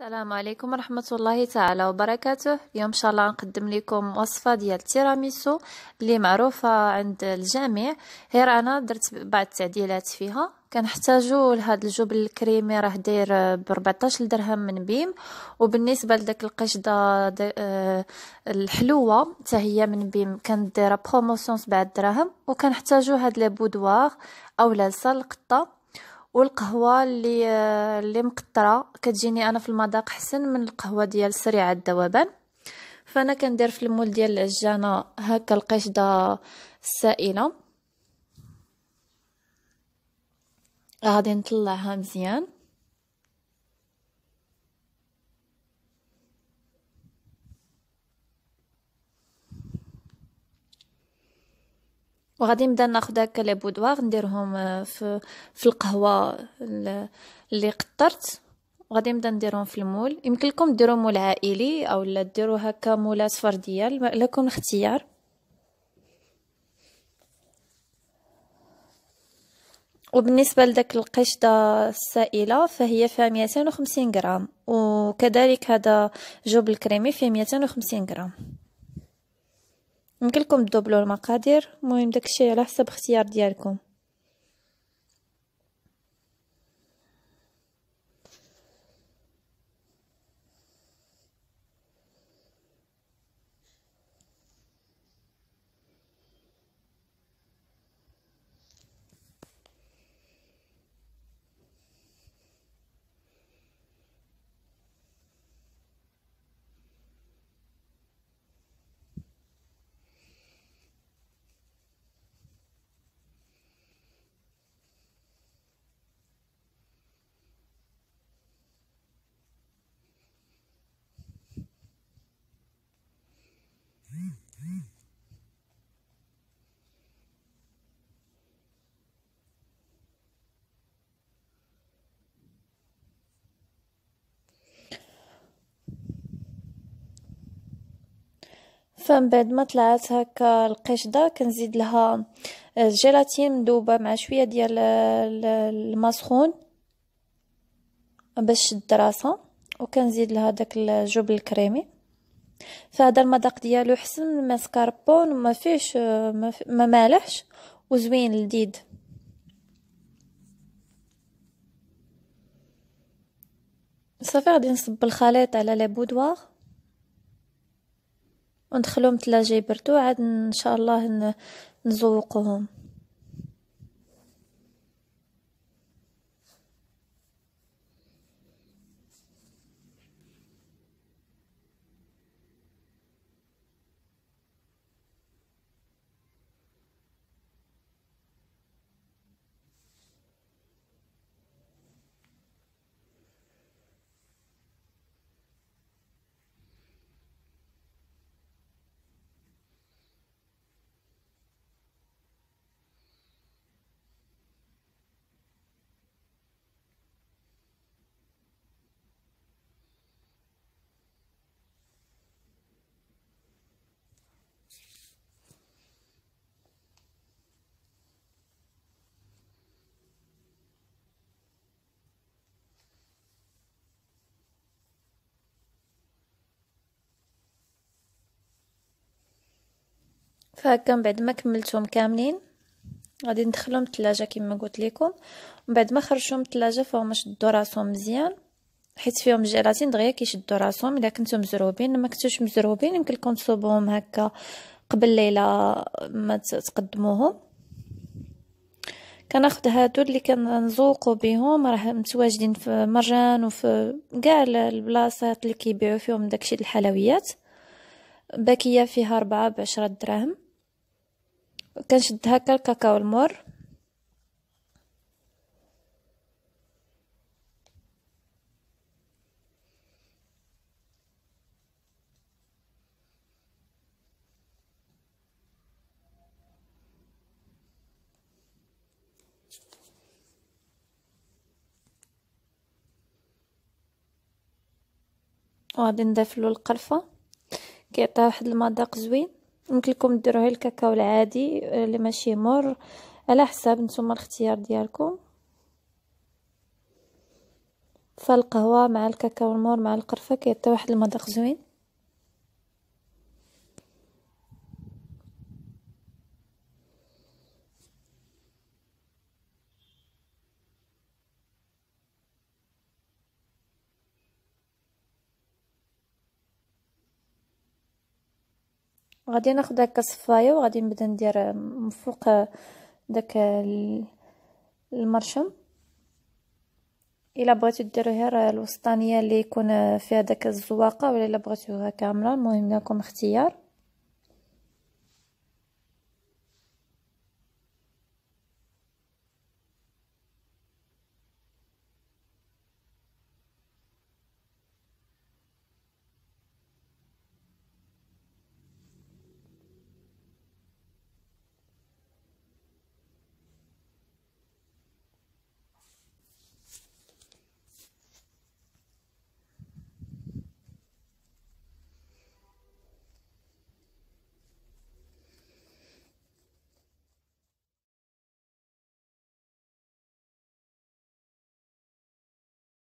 السلام عليكم ورحمة الله تعالى وبركاته اليوم إن شاء الله نقدم لكم وصفة ديال تيراميسو اللي معروفة عند الجميع هير أنا درت بعض التعديلات فيها كنحتاجو لهذا الجبل الكريمي راه داير ب 14 درهم من بيم وبالنسبه لذاك القشده آه، الحلوه حتى هي من بيم كنديرها بروموسيون 7 دراهم وكنحتاجو هاد لي بودوار اولا القطه والقهوه اللي آه، اللي مقطره كتجيني انا في المذاق حسن من القهوه ديال سريعه الذوبان فانا كندير في المول ديال العجانه هكا القشده السائله غادي نطلعها مزيان وغادي نبدا ناخد هكا لي بودواغ نديرهم آه، في في القهوه اللي قطرت وغادي نبدا نديرهم في المول يمكن لكم ديروا مول عائلي او لا ديروا هكا مولات فرديه لكم اختيار وبالنسبه لداك القشدة السائله فهي فيها 250 غرام وكذلك هذا جوب الكريمي فيه 250 غرام يمكن دوبلو المقادير المهم داكشي على حسب اختيار ديالكم فمن بعد ما طلعت هكا القشده كنزيد لها الجيلاتين آه، مذوبه مع شويه ديال سخون باش تشد راسها وكنزيد لها داك الجبن الكريمي فهذا المذاق ديالو حسن ماسكاربون ما فيش ما, آه، ما مالحش وزوين لذيذ صافي غادي نصب الخليط على لي بودوار وندخلهم الثلاجه يبردوا عاد ان شاء الله نزوقوهم فهكا من بعد ما كملتهم كاملين غادي ندخلهم الثلاجه كما قلت لكم ومن بعد ما خرجتهم الثلاجه فهم شدوا راسهم مزيان حيت فيهم الجيلاتين دغيا كيشدوا راسهم الا كنتو مزروبين ما كنتوش مزروبين يمكن لكم تصوبوهم هكا قبل ليله ما تقدموهم كناخد هادو اللي كنزوقو بهم راه متواجدين في مرجان وفي كاع البلاصات اللي كيبيعو فيهم داكشي الحلويات باكيه فيها ربعة بعشرة دراهم كنشد هكا الكاكاو المر وغادي نضيف له القرفه كيعطيها واحد المذاق زوين يمكن لكم ديروه الكاكاو العادي آه، اللي ماشي مر على حساب نتوما الاختيار ديالكم فالقهوه مع الكاكاو المر مع القرفه كيعطي واحد المذاق زوين غادي ناخذ هكا صفايه وغادي نبدا ندير آه، من فوق آه، داك المرشم الا بغيتو ديرو غير آه، الوسطانيه اللي يكون فيها داك الزواقه ولا الا بغيتو كامله المهم لكم اختيار